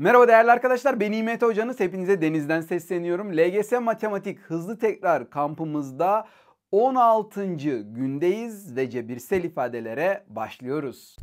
Merhaba değerli arkadaşlar ben İmet Hocanız. Hepinize denizden sesleniyorum. LGS Matematik Hızlı Tekrar kampımızda 16. gündeyiz ve cebirsel ifadelere başlıyoruz.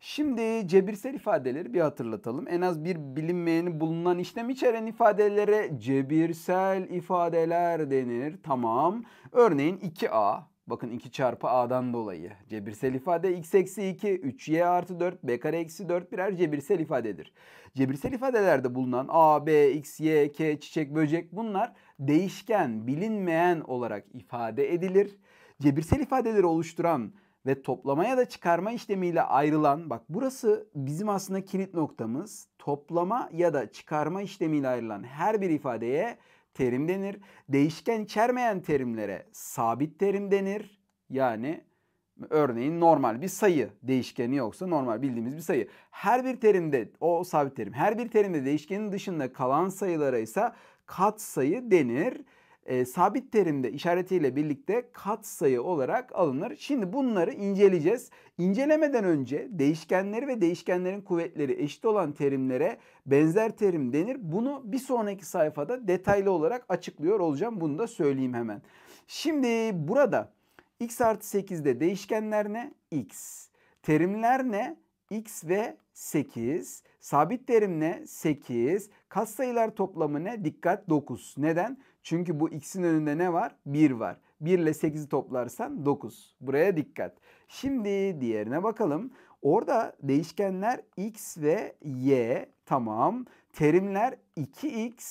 Şimdi cebirsel ifadeleri bir hatırlatalım. En az bir bilinmeyeni bulunan işlem içeren ifadelere cebirsel ifadeler denir. Tamam. Örneğin 2A Bakın 2 çarpı a'dan dolayı. Cebirsel ifade x eksi 2, 3y artı 4, b kare eksi 4 birer cebirsel ifadedir. Cebirsel ifadelerde bulunan a, b, x, y, k, çiçek, böcek bunlar değişken, bilinmeyen olarak ifade edilir. Cebirsel ifadeleri oluşturan ve toplama ya da çıkarma işlemiyle ayrılan, bak burası bizim aslında kilit noktamız. Toplama ya da çıkarma işlemiyle ayrılan her bir ifadeye terim denir. Değişken içermeyen terimlere sabit terim denir. Yani örneğin normal bir sayı değişkeni yoksa normal bildiğimiz bir sayı. Her bir terimde o sabit terim. Her bir terimde değişkenin dışında kalan sayılara ise katsayı denir e, sabit terimde işaretiyle birlikte katsayı olarak alınır. Şimdi bunları inceleyeceğiz. İncelemeden önce değişkenleri ve değişkenlerin kuvvetleri eşit olan terimlere benzer terim denir. Bunu bir sonraki sayfada detaylı olarak açıklıyor olacağım. Bunu da söyleyeyim hemen. Şimdi burada x artı 8'de değişkenler ne? x. Terimler ne? x ve 8. Sabit terim ne? 8. Katsayılar toplamı ne? Dikkat 9. Neden? Çünkü bu x'in önünde ne var? 1 var. 1 ile 8'i toplarsan 9. Buraya dikkat. Şimdi diğerine bakalım. Orada değişkenler x ve y. Tamam. Terimler 2x,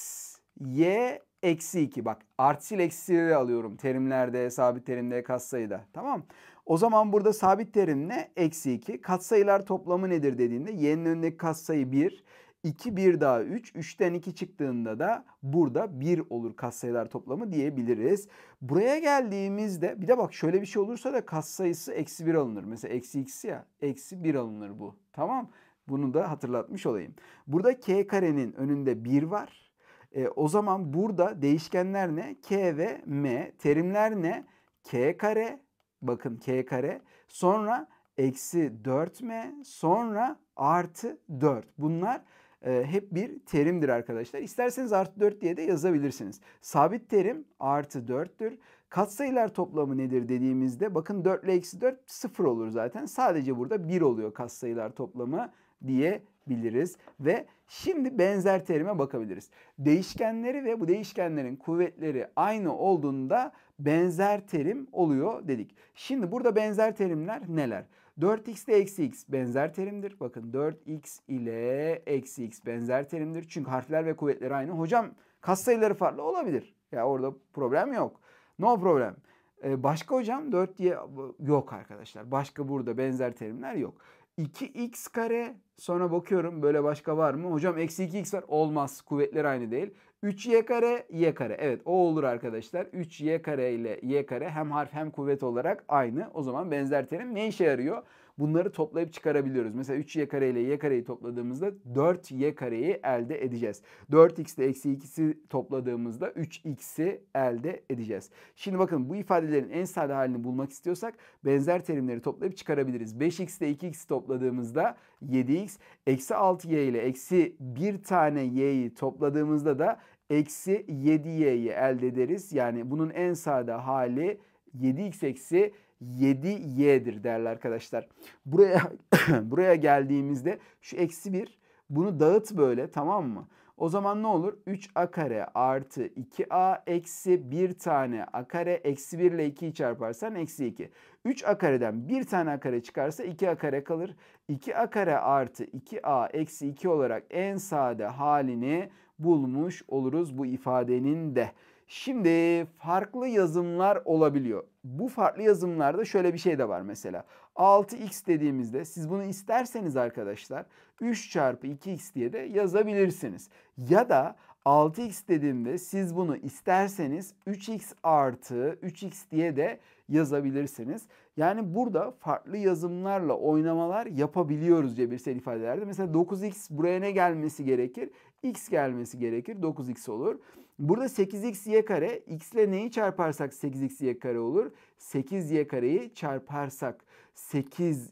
y eksi 2. Bak artısıyla eksisiyle alıyorum terimlerde, sabit terimde, katsayıda. Tamam. O zaman burada sabit terim ne? Eksi 2. Katsayılar toplamı nedir dediğinde y'nin önündeki katsayı 1. 2 1 daha 3. 3'ten 2 çıktığında da burada 1 olur katsayılar toplamı diyebiliriz. Buraya geldiğimizde bir de bak şöyle bir şey olursa da katsayısı eksi 1 alınır. Mesela eksi x ya eksi 1 alınır bu. Tamam bunu da hatırlatmış olayım. Burada k karenin önünde 1 var. E, o zaman burada değişkenler ne? k ve m. Terimler ne? k kare bakın k kare sonra eksi 4m sonra artı 4. Bunlar hep bir terimdir arkadaşlar. İsterseniz artı 4 diye de yazabilirsiniz. Sabit terim artı 4'tür. Katsayılar toplamı nedir dediğimizde bakın 4 ile eksi 4 sıfır olur zaten. Sadece burada 1 oluyor katsayılar toplamı diyebiliriz. Ve şimdi benzer terime bakabiliriz. Değişkenleri ve bu değişkenlerin kuvvetleri aynı olduğunda benzer terim oluyor dedik. Şimdi burada benzer terimler neler? 4x ile eksi x benzer terimdir. Bakın 4x ile eksi x benzer terimdir. Çünkü harfler ve kuvvetleri aynı. Hocam katsayıları farklı olabilir. Ya orada problem yok. No problem. Ee, başka hocam 4 diye yok arkadaşlar. Başka burada benzer terimler yok. 2x kare sonra bakıyorum böyle başka var mı? Hocam eksi 2x var. Olmaz. Kuvvetler aynı değil. 3y kare y kare. Evet o olur arkadaşlar. 3y kare ile y kare hem harf hem kuvvet olarak aynı. O zaman benzer terim ne işe yarıyor? bunları toplayıp çıkarabiliyoruz. Mesela 3y kare ile y kareyi topladığımızda 4y kareyi elde edeceğiz. 4x ile eksi 2'si topladığımızda 3x'i elde edeceğiz. Şimdi bakın bu ifadelerin en sade halini bulmak istiyorsak benzer terimleri toplayıp çıkarabiliriz. 5x ile 2x topladığımızda 7x, eksi 6y ile eksi 1 tane y'yi topladığımızda da eksi 7y'yi elde ederiz. Yani bunun en sade hali 7x eksi 7y'dir değerli arkadaşlar. Buraya buraya geldiğimizde şu eksi 1 bunu dağıt böyle tamam mı? O zaman ne olur? 3a kare artı 2a eksi 1 tane a kare eksi 1 ile 2'yi çarparsan eksi 2. 3a kareden 1 tane a kare çıkarsa 2a kare kalır. 2a kare artı 2a eksi 2 olarak en sade halini bulmuş oluruz bu ifadenin de. Şimdi farklı yazımlar olabiliyor. Bu farklı yazımlarda şöyle bir şey de var mesela. 6x dediğimizde siz bunu isterseniz arkadaşlar 3 çarpı 2x diye de yazabilirsiniz. Ya da 6x dediğimde siz bunu isterseniz 3x artı 3x diye de yazabilirsiniz. Yani burada farklı yazımlarla oynamalar yapabiliyoruz cebirsel ifadelerde. Mesela 9x buraya ne gelmesi gerekir? x gelmesi gerekir 9x olur. Burada 8x y kare x ile neyi çarparsak 8x y kare olur? 8 y kareyi çarparsak 8x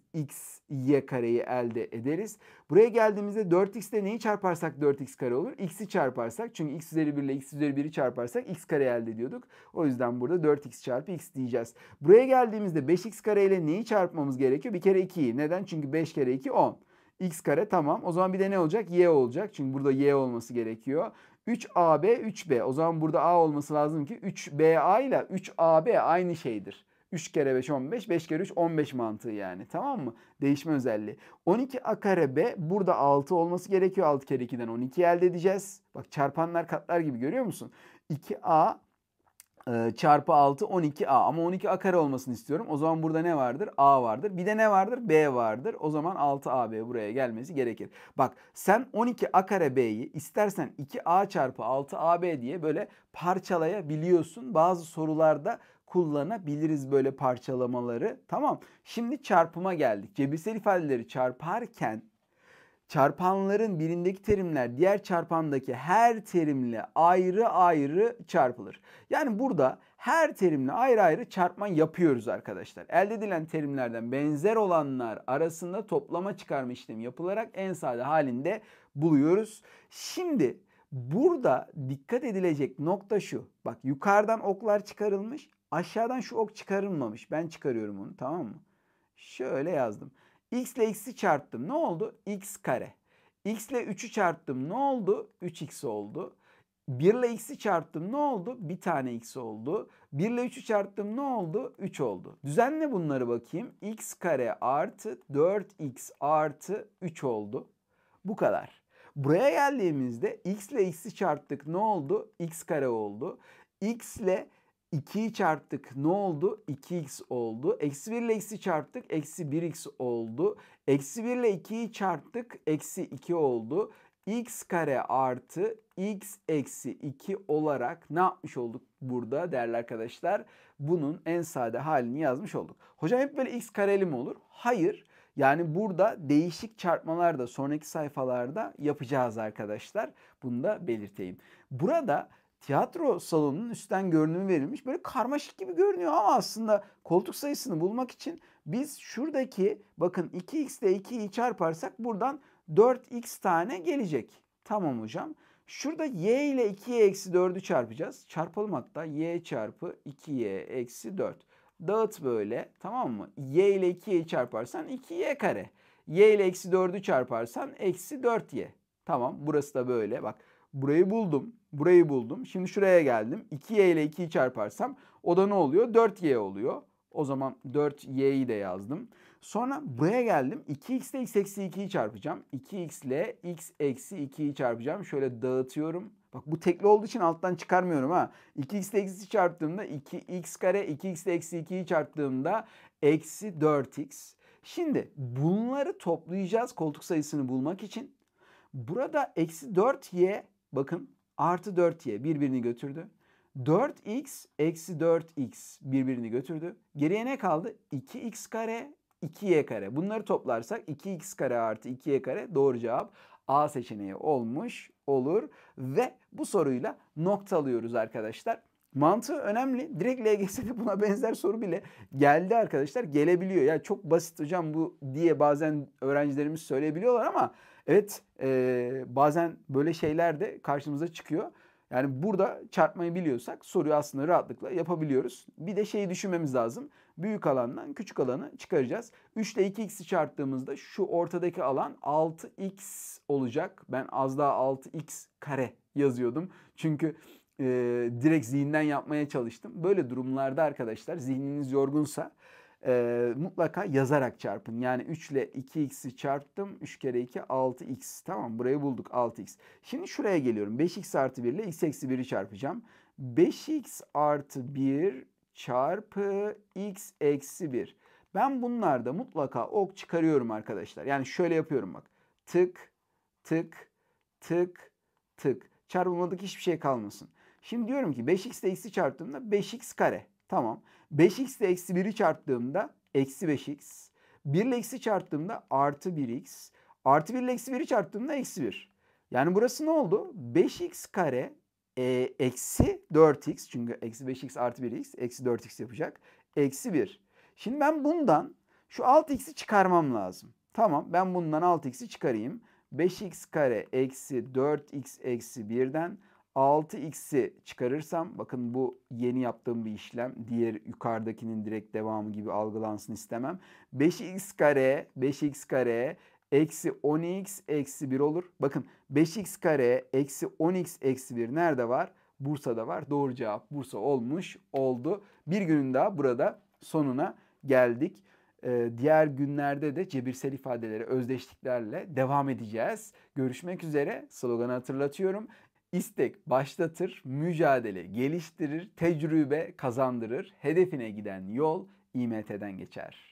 y kareyi elde ederiz. Buraya geldiğimizde 4x ile neyi çarparsak 4x kare olur? x'i çarparsak çünkü x üzeri 1 ile x üzeri 1'i çarparsak x kare elde ediyorduk. O yüzden burada 4x çarpı x diyeceğiz. Buraya geldiğimizde 5x kare ile neyi çarpmamız gerekiyor? Bir kere 2'yi. Neden? Çünkü 5 kere 2 10 x kare tamam. O zaman bir de ne olacak? y olacak. Çünkü burada y olması gerekiyor. 3ab 3b. O zaman burada a olması lazım ki 3ba ile 3ab aynı şeydir. 3 kere 5 15, 5 kere 3 15 mantığı yani tamam mı? Değişme özelliği. 12a kare b burada 6 olması gerekiyor. 6 kere 2'den 12 elde edeceğiz. Bak çarpanlar katlar gibi görüyor musun? 2a ee, çarpı 6 12a ama 12a kare olmasını istiyorum. O zaman burada ne vardır? a vardır. Bir de ne vardır? b vardır. O zaman 6ab buraya gelmesi gerekir. Bak sen 12a kare b'yi istersen 2a çarpı 6ab diye böyle parçalayabiliyorsun. Bazı sorularda kullanabiliriz böyle parçalamaları. Tamam. Şimdi çarpıma geldik. Cebirsel ifadeleri çarparken çarpanların birindeki terimler diğer çarpandaki her terimle ayrı ayrı çarpılır. Yani burada her terimle ayrı ayrı çarpma yapıyoruz arkadaşlar. Elde edilen terimlerden benzer olanlar arasında toplama çıkarma işlemi yapılarak en sade halinde buluyoruz. Şimdi burada dikkat edilecek nokta şu. Bak yukarıdan oklar çıkarılmış aşağıdan şu ok çıkarılmamış. Ben çıkarıyorum onu tamam mı? Şöyle yazdım. X ile x'i çarptım. Ne oldu? X kare. X ile 3'ü çarptım. Ne oldu? 3x oldu. 1 ile x'i çarptım ne oldu? 1 tane x oldu. 1 ile 3'ü çarptım ne oldu? 3 oldu. Düzenle bunları bakayım. x kare artı 4x artı 3 oldu. Bu kadar. Buraya geldiğimizde x ile x'i çarptık ne oldu? x kare oldu. x ile 2'yi çarptık ne oldu? 2x oldu. Eksi 1 ile x'i çarptık. Eksi 1x oldu. Eksi 1 ile 2'yi çarptık. Eksi 2 oldu. x kare artı x eksi 2 olarak ne yapmış olduk burada değerli arkadaşlar? Bunun en sade halini yazmış olduk. Hocam hep böyle x kareli mi olur? Hayır. Yani burada değişik çarpmalar da sonraki sayfalarda yapacağız arkadaşlar. Bunu da belirteyim. Burada tiyatro salonunun üstten görünümü verilmiş. Böyle karmaşık gibi görünüyor ama aslında koltuk sayısını bulmak için biz şuradaki bakın 2x ile 2'yi çarparsak buradan 4x tane gelecek. Tamam hocam. Şurada y ile 2y eksi 4'ü çarpacağız. Çarpalım hatta y çarpı 2y eksi 4. Dağıt böyle tamam mı? y ile 2y'yi çarparsan 2y kare. y ile eksi 4'ü çarparsan eksi 4y. Tamam burası da böyle bak. Burayı buldum. Burayı buldum. Şimdi şuraya geldim. 2y ile 2'yi çarparsam o da ne oluyor? 4y oluyor. O zaman 4y'yi de yazdım. Sonra buraya geldim. 2x ile x eksi 2'yi çarpacağım. 2x ile x eksi 2'yi çarpacağım. Şöyle dağıtıyorum. Bak bu tekli olduğu için alttan çıkarmıyorum ha. 2x ile x'i çarptığımda 2x kare 2x ile eksi 2'yi çarptığımda eksi 4x. Şimdi bunları toplayacağız koltuk sayısını bulmak için. Burada eksi 4y bakın artı 4y birbirini götürdü. 4x eksi 4x birbirini götürdü. Geriye ne kaldı? 2x kare 2y kare. Bunları toplarsak 2x kare artı 2y kare doğru cevap A seçeneği olmuş olur. Ve bu soruyla nokta alıyoruz arkadaşlar. Mantığı önemli. Direkt LGS'de buna benzer soru bile geldi arkadaşlar. Gelebiliyor. Ya çok basit hocam bu diye bazen öğrencilerimiz söyleyebiliyorlar ama Evet e, bazen böyle şeyler de karşımıza çıkıyor. Yani burada çarpmayı biliyorsak soruyu aslında rahatlıkla yapabiliyoruz. Bir de şeyi düşünmemiz lazım. Büyük alandan küçük alanı çıkaracağız. 3 ile 2x'i çarptığımızda şu ortadaki alan 6x olacak. Ben az daha 6x kare yazıyordum. Çünkü e, direkt zihinden yapmaya çalıştım. Böyle durumlarda arkadaşlar zihniniz yorgunsa e, mutlaka yazarak çarpın. Yani 3 ile 2x'i çarptım. 3 kere 2 6x. Tamam burayı bulduk 6x. Şimdi şuraya geliyorum. 5x artı 1 ile x eksi 1'i çarpacağım. 5x artı 1 çarpı x eksi 1. Ben bunlarda mutlaka ok çıkarıyorum arkadaşlar. Yani şöyle yapıyorum bak. Tık, tık, tık, tık. Çarpılmadık hiçbir şey kalmasın. Şimdi diyorum ki 5x ile x'i çarptığımda 5x kare. Tamam. 5x ile eksi 1'i çarptığımda eksi 5x. 1 ile x'i çarptığımda artı 1x. Artı 1 ile eksi 1'i çarptığımda eksi 1. Yani burası ne oldu? 5x kare e, eksi 4x. Çünkü eksi 5x artı 1x. Eksi 4x yapacak. Eksi 1. Şimdi ben bundan şu 6x'i çıkarmam lazım. Tamam ben bundan 6x'i çıkarayım. 5x kare eksi 4x eksi 1'den 6x'i çıkarırsam bakın bu yeni yaptığım bir işlem. Diğer yukarıdakinin direkt devamı gibi algılansın istemem. 5x kare 5x kare eksi 10x eksi 1 olur. Bakın 5x kare eksi 10x eksi 1 nerede var? Bursa'da var. Doğru cevap Bursa olmuş oldu. Bir günün daha burada sonuna geldik. Ee, diğer günlerde de cebirsel ifadeleri özdeşliklerle devam edeceğiz. Görüşmek üzere. Sloganı hatırlatıyorum. İstek başlatır, mücadele geliştirir, tecrübe kazandırır, hedefine giden yol İMT'den geçer.